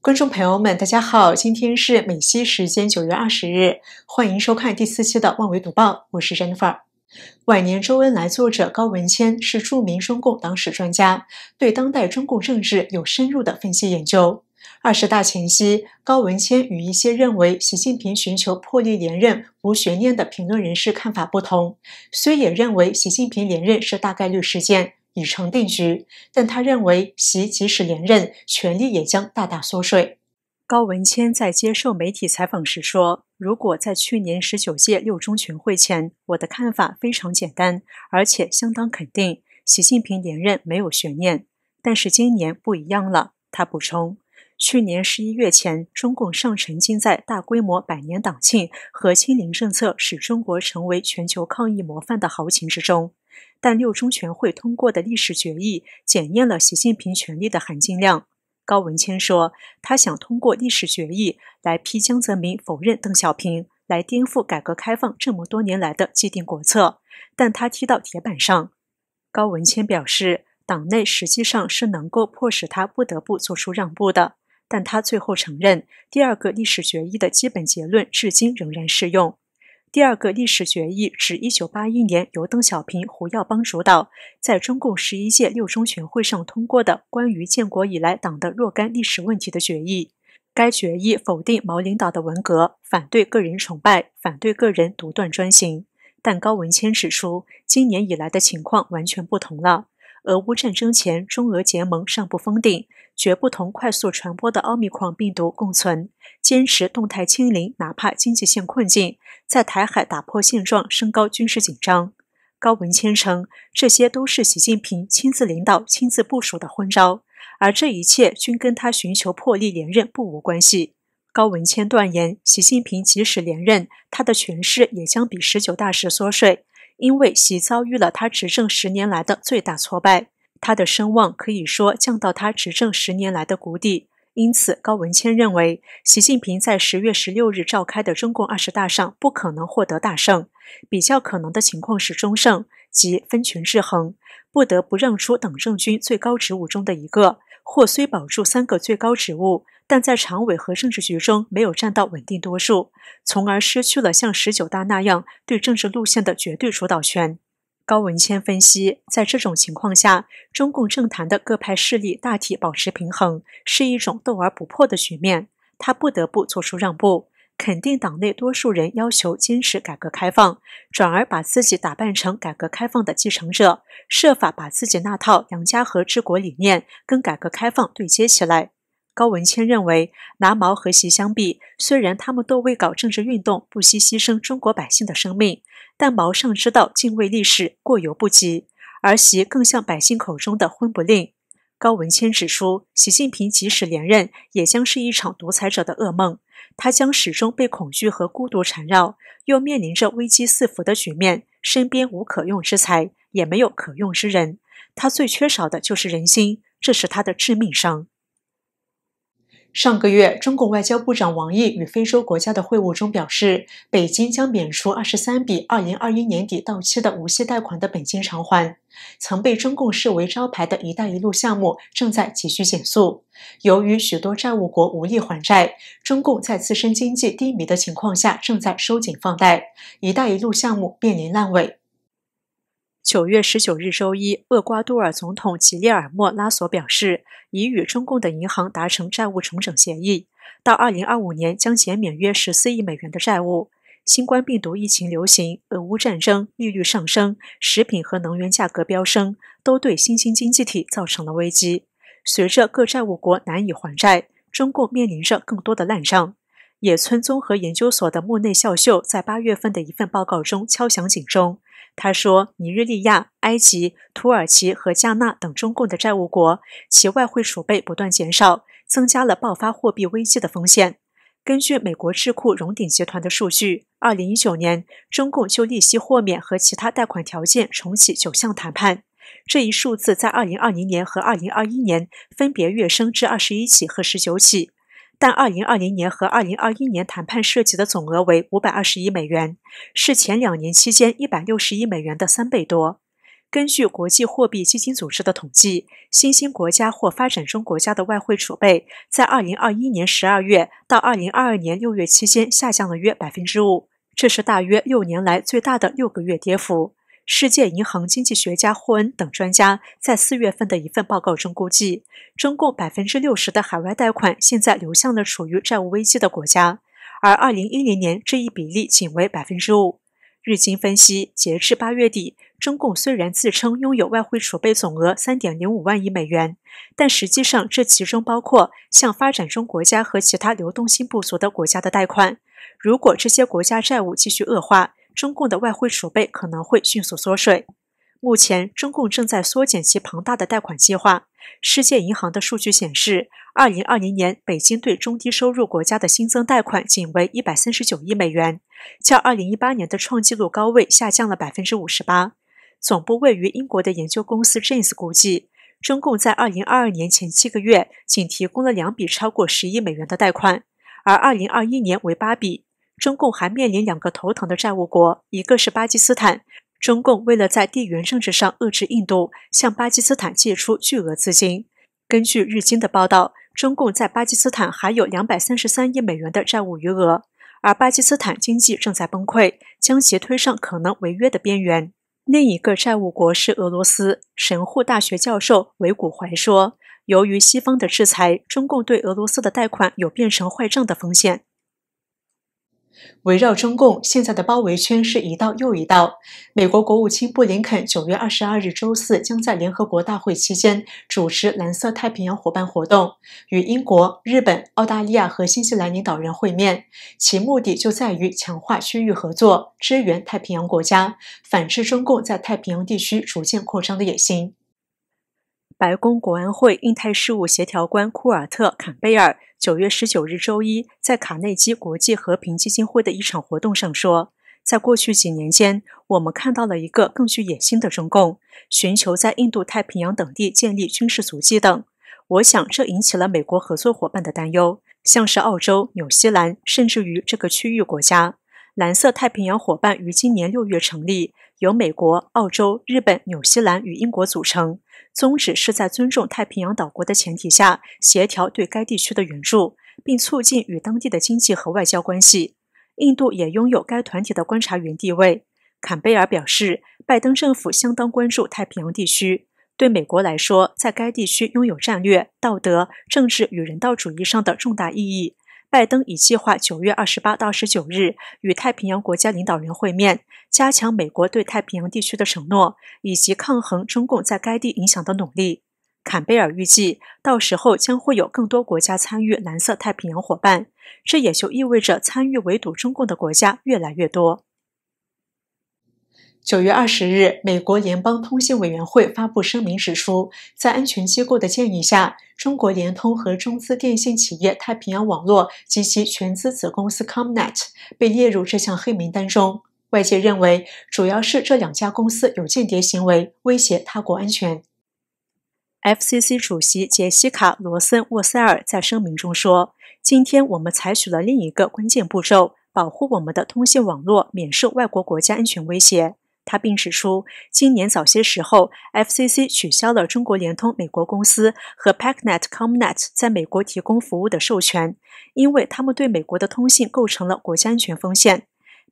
观众朋友们，大家好！今天是美西时间九月二十日，欢迎收看第四期的《万维读报》，我是 Jennifer。晚年周恩来，作者高文谦是著名中共党史专家，对当代中共政治有深入的分析研究。二十大前夕，高文谦与一些认为习近平寻求破例连任无悬念的评论人士看法不同。虽也认为习近平连任是大概率事件，已成定局，但他认为，习即使连任，权力也将大大缩水。高文谦在接受媒体采访时说：“如果在去年十九届六中全会前，我的看法非常简单，而且相当肯定，习近平连任没有悬念。但是今年不一样了。”他补充。去年十一月前，中共尚沉浸在大规模百年党庆和清零政策使中国成为全球抗疫模范的豪情之中，但六中全会通过的历史决议检验了习近平权力的含金量。高文谦说，他想通过历史决议来批江泽民、否认邓小平，来颠覆改革开放这么多年来的既定国策，但他踢到铁板上。高文谦表示，党内实际上是能够迫使他不得不做出让步的。但他最后承认，第二个历史决议的基本结论至今仍然适用。第二个历史决议指一九八一年由邓小平、胡耀邦主导，在中共十一届六中全会上通过的关于建国以来党的若干历史问题的决议。该决议否定毛领导的文革，反对个人崇拜，反对个人独断专行。但高文谦指出，今年以来的情况完全不同了。俄乌战争前，中俄结盟尚不封顶。绝不同快速传播的奥密克戎病毒共存，坚持动态清零，哪怕经济陷困境，在台海打破现状，升高军事紧张。高文谦称，这些都是习近平亲自领导、亲自部署的昏招，而这一切均跟他寻求破例连任不无关系。高文谦断言，习近平即使连任，他的权势也将比十九大时缩水，因为习遭遇了他执政十年来的最大挫败。他的声望可以说降到他执政十年来的谷底，因此高文谦认为，习近平在十月十六日召开的中共二十大上不可能获得大胜，比较可能的情况是中胜，即分权制衡，不得不让出党政军最高职务中的一个，或虽保住三个最高职务，但在常委和政治局中没有占到稳定多数，从而失去了像十九大那样对政治路线的绝对主导权。高文谦分析，在这种情况下，中共政坛的各派势力大体保持平衡，是一种斗而不破的局面。他不得不做出让步，肯定党内多数人要求坚持改革开放，转而把自己打扮成改革开放的继承者，设法把自己那套杨家河治国理念跟改革开放对接起来。高文谦认为，拿毛和习相比，虽然他们都为搞政治运动不惜牺牲中国百姓的生命，但毛上之道敬畏历史，过犹不及；而习更像百姓口中的“婚不吝”。高文谦指出，习近平即使连任，也将是一场独裁者的噩梦。他将始终被恐惧和孤独缠绕，又面临着危机四伏的局面，身边无可用之才，也没有可用之人。他最缺少的就是人心，这是他的致命伤。上个月，中国外交部长王毅与非洲国家的会晤中表示，北京将免除二十三笔二零二一年底到期的无息贷款的本金偿还。曾被中共视为招牌的一带一路项目正在急需减速。由于许多债务国无力还债，中共在自身经济低迷的情况下正在收紧放贷，一带一路项目面临烂尾。九月十九日周一，厄瓜多尔总统吉列尔莫·拉索表示，已与中共的银行达成债务重整协议，到二零二五年将减免约十四亿美元的债务。新冠病毒疫情流行、俄乌战争、利率上升、食品和能源价格飙升，都对新兴经济体造成了危机。随着各债务国难以还债，中共面临着更多的烂账。野村综合研究所的木内孝秀在八月份的一份报告中敲响警钟。他说，尼日利亚、埃及、土耳其和加纳等中共的债务国，其外汇储备不断减少，增加了爆发货币危机的风险。根据美国智库荣鼎集团的数据，二零一九年中共就利息豁免和其他贷款条件重启九项谈判，这一数字在二零二零年和二零二一年分别跃升至二十一起和十九起。但二零二零年和二零二一年谈判涉及的总额为五百二十亿美元，是前两年期间一百六十亿美元的三倍多。根据国际货币基金组织的统计，新兴国家或发展中国家的外汇储备在二零二一年十二月到二零二二年六月期间下降了约百分之五，这是大约六年来最大的六个月跌幅。世界银行经济学家霍恩等专家在四月份的一份报告中估计，中共百分之六十的海外贷款现在流向了处于债务危机的国家，而二零一零年这一比例仅为百分之五。日经分析，截至八月底，中共虽然自称拥有外汇储备总额三点零五万亿美元，但实际上这其中包括向发展中国家和其他流动性不足的国家的贷款。如果这些国家债务继续恶化，中共的外汇储备可能会迅速缩水。目前，中共正在缩减其庞大的贷款计划。世界银行的数据显示，二零二零年北京对中低收入国家的新增贷款仅为一百三十九亿美元，较二零一八年的创纪录高位下降了百分之五十八。总部位于英国的研究公司 j a m e s 估计，中共在二零二二年前七个月仅提供了两笔超过十亿美元的贷款，而二零二一年为八笔。中共还面临两个头疼的债务国，一个是巴基斯坦。中共为了在地缘政治上遏制印度，向巴基斯坦借出巨额资金。根据日经的报道，中共在巴基斯坦还有两百三十三亿美元的债务余额，而巴基斯坦经济正在崩溃，将其推上可能违约的边缘。另一个债务国是俄罗斯。神户大学教授韦古怀说，由于西方的制裁，中共对俄罗斯的贷款有变成坏账的风险。围绕中共现在的包围圈是一道又一道。美国国务卿布林肯九月二十二日周四将在联合国大会期间主持蓝色太平洋伙伴活动，与英国、日本、澳大利亚和新西兰领导人会面，其目的就在于强化区域合作，支援太平洋国家，反制中共在太平洋地区逐渐扩张的野心。白宫国安会印太事务协调官库尔特·坎贝尔九月十九日周一在卡内基国际和平基金会的一场活动上说：“在过去几年间，我们看到了一个更具野心的中共，寻求在印度太平洋等地建立军事足迹等。我想这引起了美国合作伙伴的担忧，像是澳洲、纽西兰，甚至于这个区域国家。蓝色太平洋伙伴于今年六月成立。”由美国、澳洲、日本、纽西兰与英国组成，宗旨是在尊重太平洋岛国的前提下，协调对该地区的援助，并促进与当地的经济和外交关系。印度也拥有该团体的观察员地位。坎贝尔表示，拜登政府相当关注太平洋地区，对美国来说，在该地区拥有战略、道德、政治与人道主义上的重大意义。拜登已计划九月二十八到十九日与太平洋国家领导人会面，加强美国对太平洋地区的承诺，以及抗衡中共在该地影响的努力。坎贝尔预计，到时候将会有更多国家参与蓝色太平洋伙伴，这也就意味着参与围堵中共的国家越来越多。九月二十日，美国联邦通信委员会发布声明，指出在安全机构的建议下，中国联通和中资电信企业太平洋网络及其全资子公司 ComNet 被列入这项黑名单中。外界认为，主要是这两家公司有间谍行为，威胁他国安全。FCC 主席杰西卡·罗森沃塞尔在声明中说：“今天我们采取了另一个关键步骤，保护我们的通信网络免受外国国家安全威胁。”他并指出，今年早些时候，FCC 取消了中国联通美国公司和 p a c n e t Comnet 在美国提供服务的授权，因为他们对美国的通信构成了国家安全风险。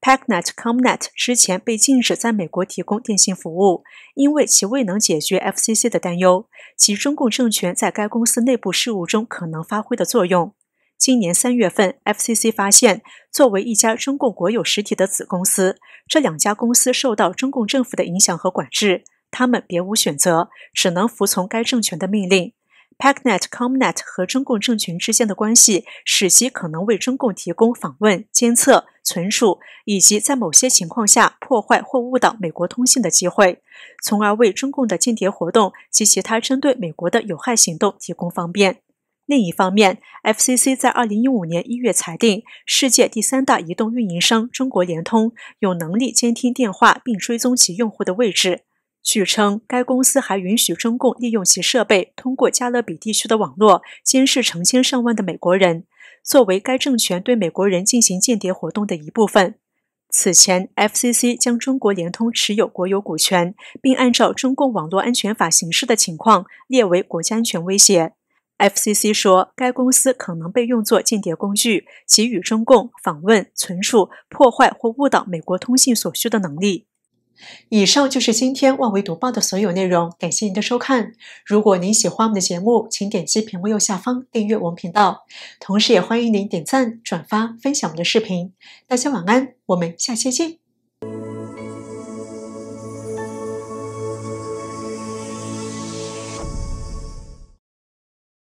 p a c n e t Comnet 之前被禁止在美国提供电信服务，因为其未能解决 FCC 的担忧，及中共政权在该公司内部事务中可能发挥的作用。今年三月份，FCC 发现，作为一家中共国有实体的子公司，这两家公司受到中共政府的影响和管制，他们别无选择，只能服从该政权的命令。Packet、Comnet 和中共政权之间的关系，使其可能为中共提供访问、监测、存储，以及在某些情况下破坏或误导美国通信的机会，从而为中共的间谍活动及其他针对美国的有害行动提供方便。另一方面，FCC 在2015年1月裁定，世界第三大移动运营商中国联通有能力监听电话并追踪其用户的位置。据称，该公司还允许中共利用其设备通过加勒比地区的网络监视成千上万的美国人，作为该政权对美国人进行间谍活动的一部分。此前，FCC 将中国联通持有国有股权，并按照中共网络安全法行事的情况列为国家安全威胁。FCC 说，该公司可能被用作间谍工具，给予中共访问、存储、破坏或误导美国通信所需的能力。以上就是今天万维读报的所有内容，感谢您的收看。如果您喜欢我们的节目，请点击屏幕右下方订阅我们频道，同时也欢迎您点赞、转发、分享我们的视频。大家晚安，我们下期见。